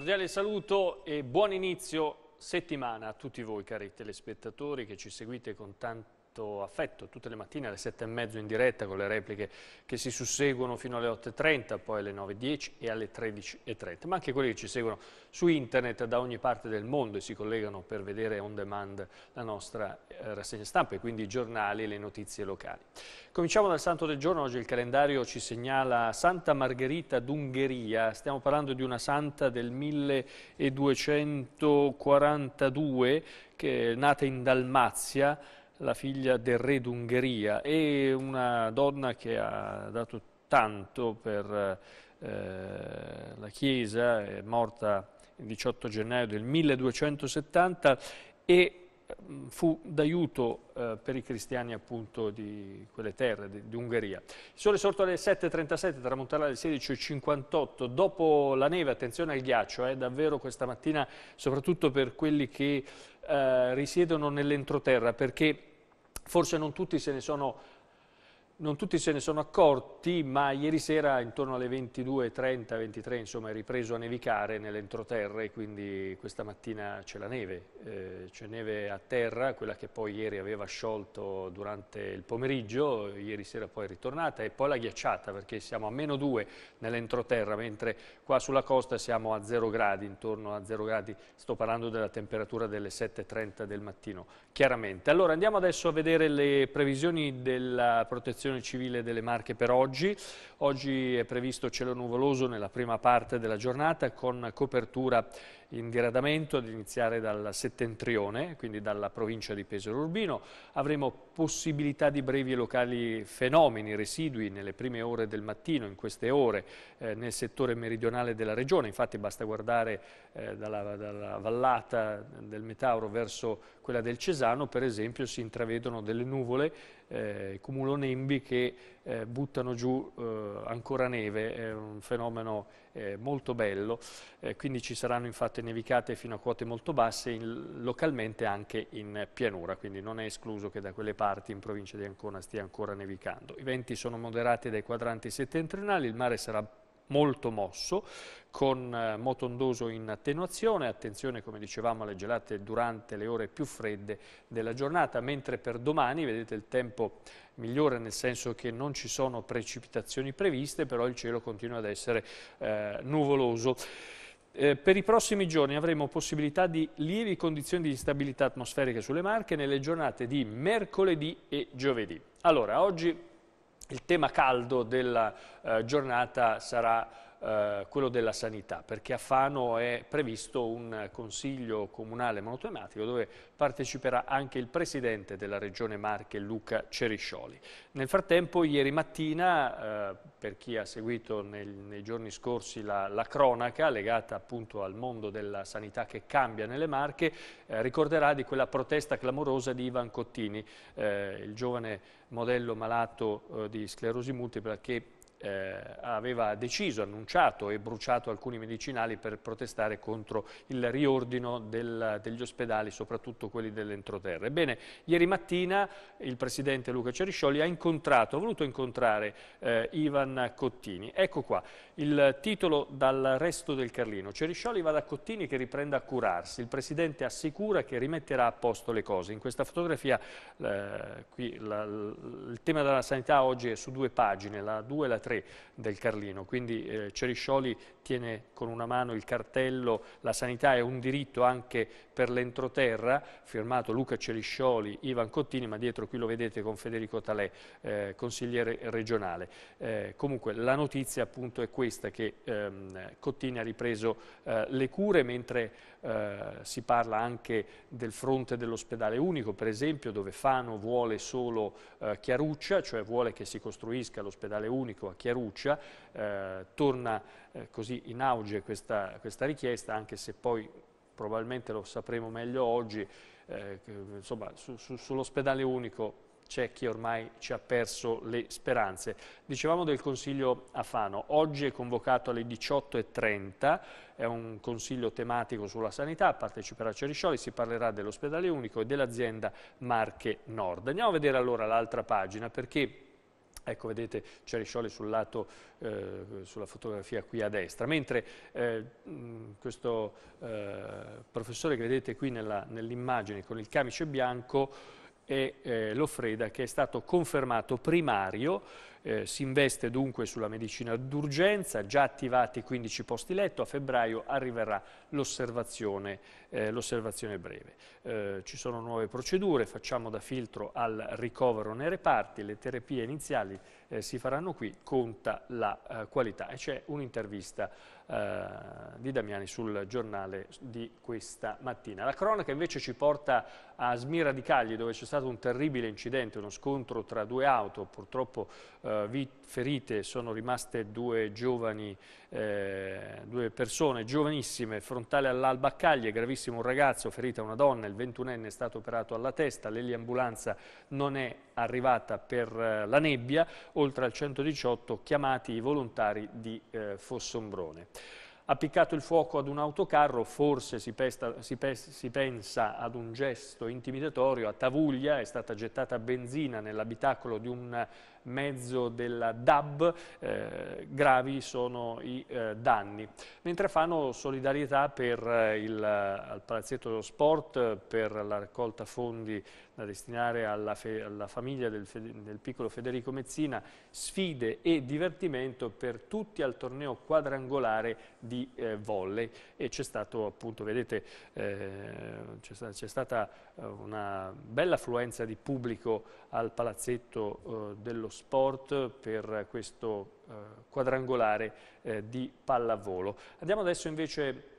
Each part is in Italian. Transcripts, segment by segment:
Cordiale saluto e buon inizio settimana a tutti voi cari telespettatori che ci seguite con tanto fatto affetto tutte le mattine alle 7 e mezzo in diretta con le repliche che si susseguono fino alle 8.30, poi alle 9.10 e alle 13.30, ma anche quelli che ci seguono su internet da ogni parte del mondo e si collegano per vedere on demand la nostra eh, rassegna stampa e quindi i giornali e le notizie locali. Cominciamo dal santo del giorno, oggi il calendario ci segnala Santa Margherita d'Ungheria, stiamo parlando di una santa del 1242 che è nata in Dalmazia, la figlia del re d'Ungheria e una donna che ha dato tanto per eh, la Chiesa, è morta il 18 gennaio del 1270 e mm, fu d'aiuto eh, per i cristiani appunto di quelle terre, di, di Ungheria. Il sole sorto alle 7.37, tramonterà alle 16.58, dopo la neve, attenzione al ghiaccio, eh, davvero questa mattina, soprattutto per quelli che eh, risiedono nell'entroterra, perché forse non tutti se ne sono non tutti se ne sono accorti, ma ieri sera intorno alle 22.30, 23, insomma, è ripreso a nevicare nell'entroterra e quindi questa mattina c'è la neve, eh, c'è neve a terra, quella che poi ieri aveva sciolto durante il pomeriggio, ieri sera poi è ritornata e poi la ghiacciata perché siamo a meno 2 nell'entroterra, mentre qua sulla costa siamo a 0 gradi, intorno a 0 gradi, sto parlando della temperatura delle 7.30 del mattino, chiaramente. Allora andiamo adesso a vedere le previsioni della protezione Protezione Civile delle Marche per oggi. Oggi è previsto cielo nuvoloso nella prima parte della giornata con copertura in diradamento ad iniziare dal settentrione, quindi dalla provincia di Pesaro Urbino. Avremo possibilità di brevi e locali fenomeni, residui nelle prime ore del mattino, in queste ore, eh, nel settore meridionale della regione. Infatti basta guardare eh, dalla, dalla vallata del Metauro verso quella del Cesano, per esempio, si intravedono delle nuvole eh, cumulonembi che eh, buttano giù eh, ancora neve, è un fenomeno eh, molto bello, eh, quindi ci saranno infatti nevicate fino a quote molto basse, in, localmente anche in pianura, quindi non è escluso che da quelle parti in provincia di Ancona stia ancora nevicando. I venti sono moderati dai quadranti settentrionali, il mare sarà molto mosso, con eh, motondoso in attenuazione, attenzione come dicevamo alle gelate durante le ore più fredde della giornata, mentre per domani vedete il tempo migliore nel senso che non ci sono precipitazioni previste, però il cielo continua ad essere eh, nuvoloso. Eh, per i prossimi giorni avremo possibilità di lievi condizioni di instabilità atmosferica sulle Marche nelle giornate di mercoledì e giovedì. Allora, oggi il tema caldo della eh, giornata sarà eh, quello della sanità, perché a Fano è previsto un consiglio comunale monotematico dove parteciperà anche il presidente della regione Marche, Luca Ceriscioli. Nel frattempo, ieri mattina, eh, per chi ha seguito nel, nei giorni scorsi la, la, cronaca legata appunto al mondo della sanità che cambia nelle Marche, eh, ricorderà di quella protesta clamorosa di Ivan Cottini, eh, il giovane modello malato eh, di sclerosi multipla che eh, aveva deciso, annunciato e bruciato alcuni medicinali per protestare contro il riordino del, degli ospedali, soprattutto quelli dell'entroterra. Ebbene, ieri mattina il presidente Luca Ceriscioli ha incontrato, ha voluto incontrare eh, Ivan Cottini. Ecco qua, il titolo dal resto del Carlino. Ceriscioli va da Cottini che riprenda a curarsi. Il presidente assicura che rimetterà a posto le cose. In questa fotografia eh, qui, la, il tema della sanità oggi è su due pagine, la 2 e la 3 3 del Carlino, quindi eh, Ceriscioli tiene con una mano il cartello La sanità è un diritto anche per l'entroterra, firmato Luca Ceriscioli, Ivan Cottini, ma dietro qui lo vedete con Federico Talè, eh, consigliere regionale. Eh, comunque la notizia appunto è questa, che ehm, Cottini ha ripreso eh, le cure, mentre eh, si parla anche del fronte dell'ospedale unico, per esempio, dove Fano vuole solo eh, Chiaruccia, cioè vuole che si costruisca l'ospedale unico a Chiaruccia, eh, torna così in auge questa, questa richiesta, anche se poi probabilmente lo sapremo meglio oggi, eh, insomma su, su, sull'ospedale unico c'è chi ormai ci ha perso le speranze. Dicevamo del Consiglio Afano, oggi è convocato alle 18.30, è un consiglio tematico sulla sanità, parteciperà Ceriscioli, si parlerà dell'ospedale unico e dell'azienda Marche Nord. Andiamo a vedere allora l'altra pagina perché Ecco, vedete Ceriscioli sul lato, eh, sulla fotografia qui a destra, mentre eh, questo eh, professore che vedete qui nell'immagine nell con il camice bianco è eh, Lofreda che è stato confermato primario eh, si investe dunque sulla medicina d'urgenza, già attivati 15 posti letto, a febbraio arriverà l'osservazione eh, breve. Eh, ci sono nuove procedure, facciamo da filtro al ricovero nei reparti, le terapie iniziali eh, si faranno qui, conta la eh, qualità. E c'è un'intervista eh, di Damiani sul giornale di questa mattina. La cronaca invece ci porta a Smira di Cagli, dove c'è stato un terribile incidente, uno scontro tra due auto, purtroppo eh, ferite sono rimaste due, giovani, eh, due persone giovanissime, frontale all'Albaccaglie, gravissimo un ragazzo, ferita una donna, il 21enne è stato operato alla testa, l'eliambulanza non è arrivata per eh, la nebbia, oltre al 118 chiamati i volontari di eh, Fossombrone appiccato il fuoco ad un autocarro, forse si, pesta, si, pe, si pensa ad un gesto intimidatorio, a Tavuglia è stata gettata benzina nell'abitacolo di un mezzo della DAB, eh, gravi sono i eh, danni. Mentre fanno solidarietà per eh, il, eh, al Palazzetto dello Sport, per la raccolta fondi da destinare alla, alla famiglia del, del, piccolo Federico Mezzina, sfide e divertimento per tutti al torneo quadrangolare di di eh, volley e c'è stato appunto, vedete, eh, c'è stata eh, una bella affluenza di pubblico al palazzetto eh, dello sport per questo eh, quadrangolare eh, di pallavolo. Andiamo adesso invece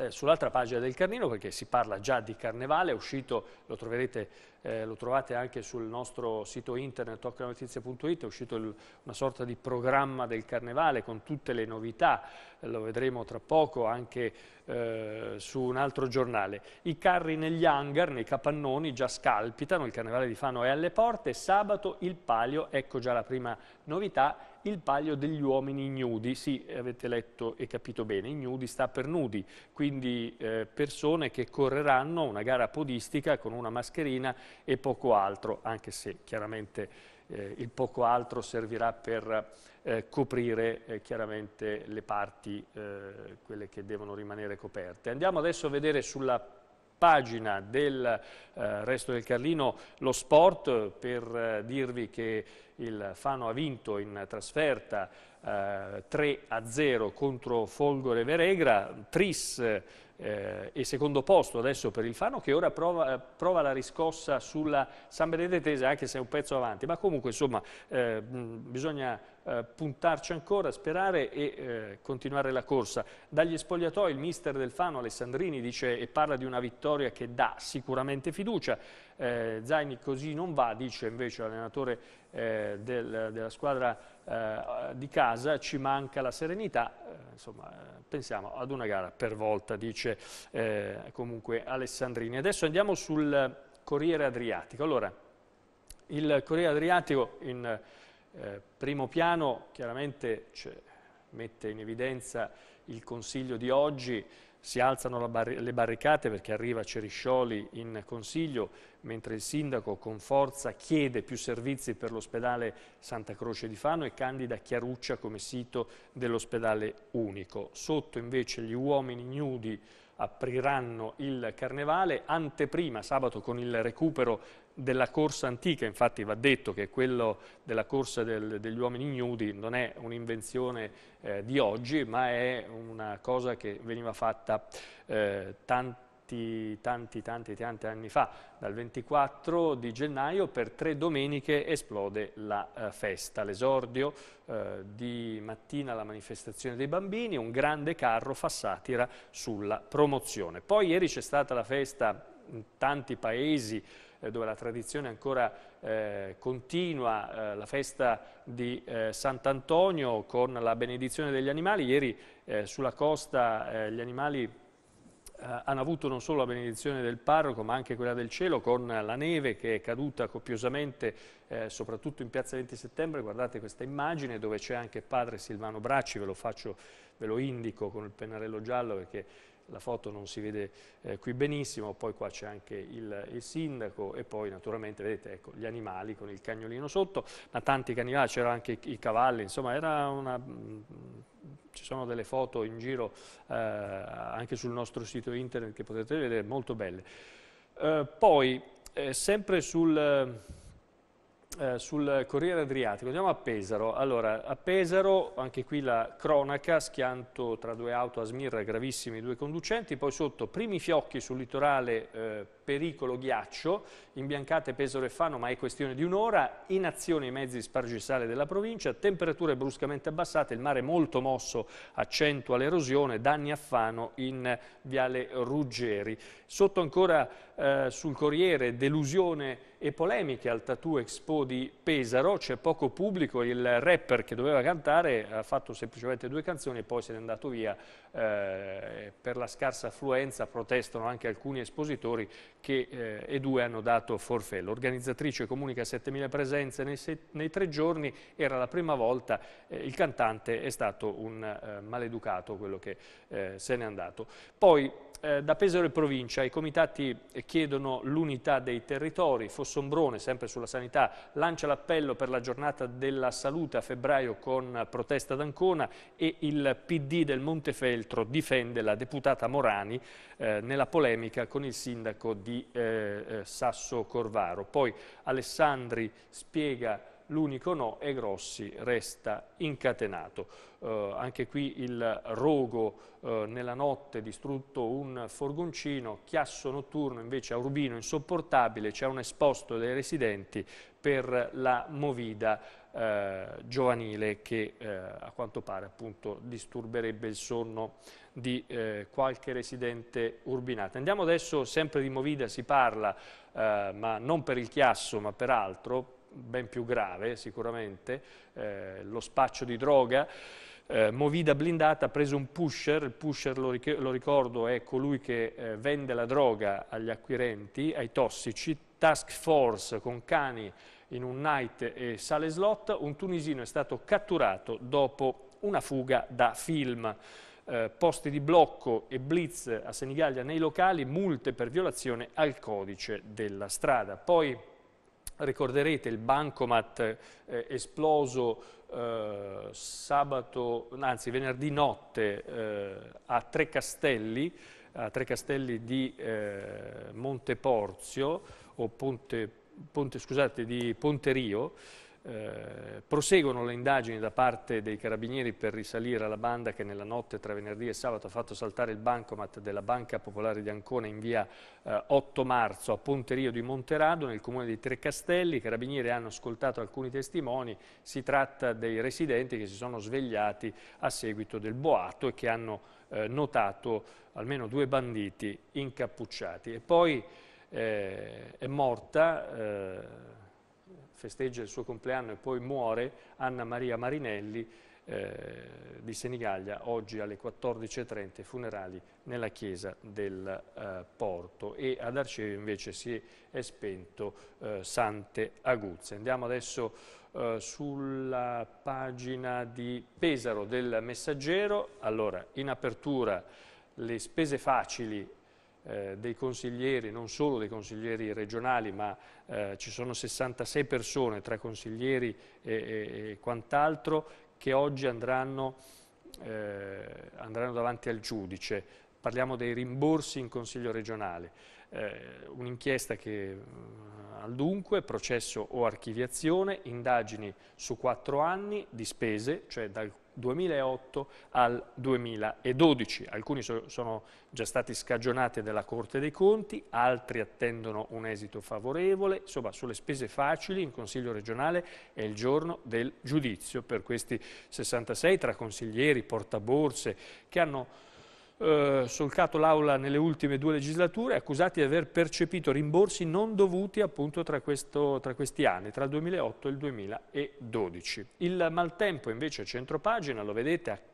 eh, sull'altra pagina del Carnino perché si parla già di Carnevale, è uscito, lo, eh, lo trovate anche sul nostro sito internet toccanotizia.it, è uscito il, una sorta di programma del Carnevale con tutte le novità, eh, lo vedremo tra poco anche eh, su un altro giornale. I carri negli hangar, nei capannoni già scalpitano, il Carnevale di Fano è alle porte, sabato il palio, ecco già la prima novità il palio degli uomini ignudi. Sì, avete letto e capito bene, ignudi sta per nudi, quindi eh, persone che correranno una gara podistica con una mascherina e poco altro, anche se chiaramente eh, il poco altro servirà per eh, coprire eh, chiaramente le parti, eh, quelle che devono rimanere coperte. Andiamo adesso a vedere sulla pagina del eh, Resto del Carlino lo sport eh, per eh, dirvi che il Fano ha vinto in trasferta eh, 3 0 contro Folgore Veregra, Tris eh, e secondo posto adesso per il Fano che ora prova, prova la riscossa sulla San Benedetese anche se è un pezzo avanti, ma comunque insomma eh, bisogna eh, puntarci ancora, sperare e eh, continuare la corsa. Dagli spogliatoi il mister del Fano Alessandrini dice e parla di una vittoria che dà sicuramente fiducia, eh, Zaini così non va, dice invece l'allenatore eh, del, della squadra eh, di casa, ci manca la serenità, eh, insomma eh, pensiamo ad una gara per volta, dice comunque Alessandrini. Adesso andiamo sul Corriere Adriatico. Allora, il Corriere Adriatico in eh, primo piano chiaramente cioè, mette in evidenza il Consiglio di oggi, si alzano barri le barricate perché arriva Ceriscioli in Consiglio, mentre il Sindaco con forza chiede più servizi per l'ospedale Santa Croce di Fano e candida Chiaruccia come sito dell'ospedale unico. Sotto invece gli uomini nudi apriranno il carnevale, anteprima sabato con il recupero della corsa antica, infatti va detto che quello della corsa del, degli uomini ignudi non è un'invenzione eh, di oggi, ma è una cosa che veniva fatta eh, tanto tanti, tanti, tanti, anni fa, dal 24 di gennaio per tre domeniche esplode la eh, festa. L'esordio eh, di mattina la manifestazione dei bambini, un grande carro fa satira sulla promozione. Poi ieri c'è stata la festa in tanti paesi, eh, dove la tradizione ancora eh, continua, eh, la festa di eh, Sant'Antonio con la benedizione degli animali. Ieri eh, sulla costa eh, gli animali hanno avuto non solo la benedizione del parroco ma anche quella del cielo con la neve che è caduta copiosamente eh, soprattutto in piazza 20 settembre, guardate questa immagine dove c'è anche padre Silvano Bracci, ve lo, faccio, ve lo indico con il pennarello giallo perché la foto non si vede eh, qui benissimo, poi qua c'è anche il, il, sindaco e poi naturalmente vedete ecco, gli animali con il cagnolino sotto, ma tanti cagnolini, ah, c'era anche i, i, cavalli, insomma era una... Mm, ci sono delle foto in giro eh, anche sul nostro sito internet che potete vedere, molto belle. Eh, poi, eh, sempre sul eh, sul Corriere Adriatico, andiamo a Pesaro. Allora, a Pesaro, anche qui la cronaca, schianto tra due auto a Smirra, gravissimi due conducenti, poi sotto primi fiocchi sul litorale, eh, pericolo ghiaccio, imbiancate Pesaro e Fano, ma è questione di un'ora, in azione i mezzi spargisale della provincia, temperature bruscamente abbassate, il mare molto mosso accentua l'erosione, danni a Fano in Viale Ruggeri. Sotto ancora eh, sul Corriere, delusione e polemiche al Tattoo Expo di Pesaro, c'è poco pubblico, il rapper che doveva cantare ha fatto semplicemente due canzoni e poi se n'è andato via eh, per la scarsa affluenza, protestano anche alcuni espositori che eh, e due hanno dato forfè. L'organizzatrice comunica 7.000 presenze nei, se, nei, tre giorni, era la prima volta, eh, il cantante è stato un eh, maleducato, quello che eh, se n'è andato. Poi eh, da Pesaro e provincia i comitati eh, chiedono l'unità dei territori, Fossombrone, sempre sulla sanità, lancia l'appello per la giornata della salute a febbraio con protesta d'Ancona e il PD del Montefeltro difende la deputata Morani eh, nella polemica con il sindaco di eh, eh Sasso Corvaro. Poi Alessandri spiega l'unico no è Grossi resta incatenato. Eh, anche qui il rogo eh, nella notte distrutto un forgoncino, chiasso notturno invece a Urbino insopportabile, c'è un esposto dei residenti per la movida eh, giovanile che eh, a quanto pare appunto disturberebbe il sonno di eh, qualche residente urbinata. Andiamo adesso, sempre di movida si parla, eh, ma non per il chiasso ma per altro, ben più grave sicuramente, eh, lo spaccio di droga. Eh, movida blindata ha preso un pusher, il pusher lo, ric lo ricordo è colui che eh, vende la droga agli acquirenti, ai tossici, task force con cani in un night e sale slot, un tunisino è stato catturato dopo una fuga da film. Eh, posti di blocco e blitz a Senigallia nei locali, multe per violazione al codice della strada. Poi Ricorderete il bancomat eh, esploso eh, sabato, anzi venerdì notte eh, a Tre Castelli, a Tre Castelli di eh, Monteporzio o Ponte, Ponte, scusate, di Ponterio, eh, proseguono le indagini da parte dei carabinieri per risalire alla banda che nella notte tra venerdì e sabato ha fatto saltare il bancomat della Banca Popolare di Ancona in via eh, 8 marzo a Ponterio di Monterado nel comune di Trecastelli. I carabinieri hanno ascoltato alcuni testimoni, si tratta dei residenti che si sono svegliati a seguito del boato e che hanno eh, notato almeno due banditi incappucciati. E poi eh, è morta eh, festeggia il suo compleanno e poi muore, Anna Maria Marinelli eh, di Senigallia, oggi alle 14.30 funerali nella chiesa del eh, Porto e ad Arcevio invece si è spento eh, Sante Aguzze. Andiamo adesso eh, sulla pagina di Pesaro del Messaggero, allora in apertura le spese facili eh, dei consiglieri, non solo dei consiglieri regionali, ma eh, ci sono 66 persone tra consiglieri e, e, e quant'altro che oggi andranno, eh, andranno, davanti al giudice. Parliamo dei rimborsi in Consiglio regionale, eh, un'inchiesta che eh, al dunque, processo o archiviazione, indagini su quattro anni di spese, cioè dal 2008 al 2012. Alcuni so, sono già stati scagionati dalla Corte dei Conti, altri attendono un esito favorevole. Insomma, sulle spese facili in Consiglio regionale è il giorno del giudizio per questi 66 tra consiglieri, portaborse che hanno eh, solcato l'aula nelle ultime due legislature, accusati di aver percepito rimborsi non dovuti appunto tra, questo, tra questi anni, tra il 2008 e il 2012. Il maltempo invece è centropagina, lo vedete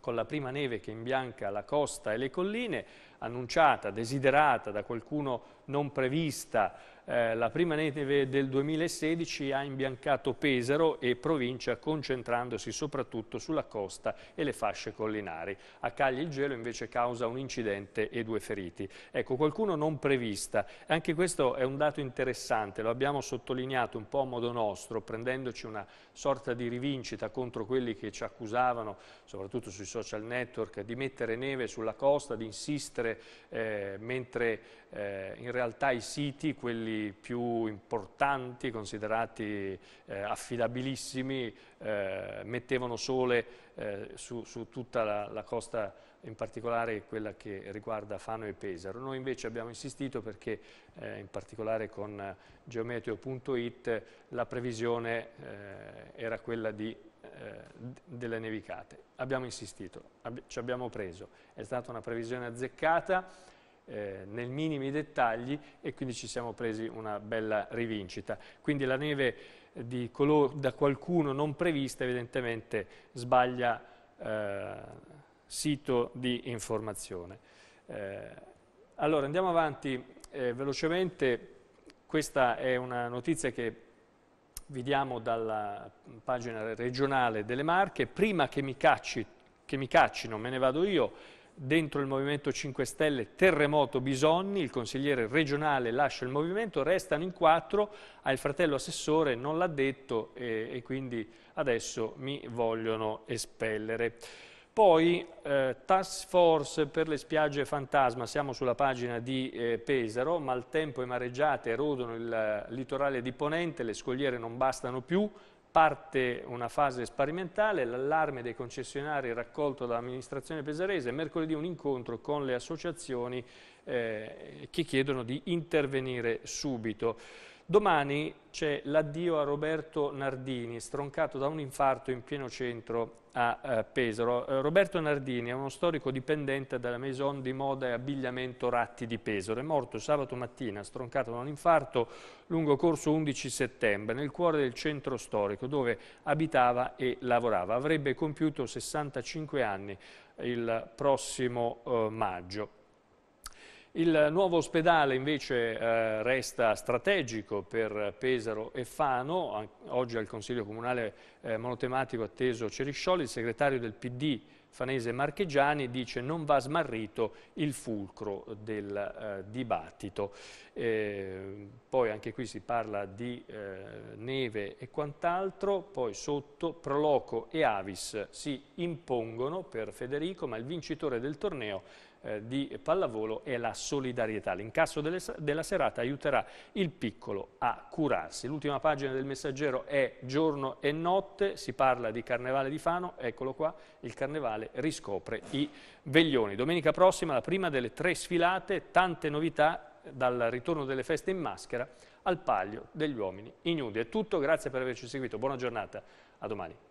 con la prima neve che imbianca la costa e le colline, annunciata, desiderata da qualcuno non prevista, eh, la prima neve del 2016 ha imbiancato Pesaro e provincia concentrandosi soprattutto sulla costa e le fasce collinari. A Cagli il gelo invece causa un incidente e due feriti. Ecco, qualcuno non prevista. Anche questo è un dato interessante, lo abbiamo sottolineato un po' a modo nostro, prendendoci una sorta di rivincita contro quelli che ci accusavano, soprattutto sui social network, di mettere neve sulla costa, di insistere, eh, mentre eh, in realtà i siti, quelli più importanti, considerati eh, affidabilissimi, eh, mettevano sole eh, su, su, tutta la, la, costa, in particolare quella che riguarda Fano e Pesaro. Noi invece abbiamo insistito perché eh, in particolare con geometeo.it la previsione eh, era quella di, eh, delle nevicate. Abbiamo insistito, ci abbiamo preso, è stata una previsione azzeccata, eh, nel minimi dettagli e quindi ci siamo presi una bella rivincita. Quindi la neve di color da qualcuno non prevista evidentemente sbaglia eh, sito di informazione. Eh, allora andiamo avanti eh, velocemente, questa è una notizia che vi diamo dalla pagina regionale delle Marche, prima che mi, cacci, che mi caccino me ne vado io, dentro il Movimento 5 Stelle Terremoto Bisogni, il consigliere regionale lascia il movimento, restano in quattro, al ah, fratello assessore non l'ha detto e, e, quindi adesso mi vogliono espellere. Poi eh, Task Force per le spiagge fantasma, siamo sulla pagina di eh, Pesaro, maltempo e mareggiate erodono il litorale di Ponente, le scogliere non bastano più, Parte una fase sperimentale, l'allarme dei concessionari raccolto dall'amministrazione pesarese, mercoledì un incontro con le associazioni eh, che chiedono di intervenire subito. Domani c'è l'addio a Roberto Nardini, stroncato da un infarto in pieno centro a eh, Pesaro. Eh, Roberto Nardini è uno storico dipendente dalla maison di moda e abbigliamento Ratti di Pesaro. È morto sabato mattina, stroncato da un infarto lungo corso 11 settembre, nel cuore del centro storico, dove abitava e lavorava. Avrebbe compiuto 65 anni il prossimo eh, maggio. Il nuovo ospedale invece eh, resta strategico per Pesaro e Fano. Oggi al Consiglio Comunale eh, monotematico atteso Ceriscioli, il segretario del PD Fanese Marchegiani dice non va smarrito il fulcro del eh, dibattito. Eh, poi anche qui si parla di eh, neve e quant'altro, poi sotto Proloco e Avis si impongono per Federico, ma il vincitore del torneo eh, di pallavolo è la solidarietà. L'incasso della serata aiuterà il piccolo a curarsi. L'ultima pagina del messaggero è giorno e notte, si parla di Carnevale di Fano, eccolo qua, il Carnevale riscopre i veglioni. Domenica prossima la prima delle tre sfilate, tante novità dal ritorno delle feste in maschera al palio degli uomini ignudi. È tutto, grazie per averci seguito, buona giornata, a domani.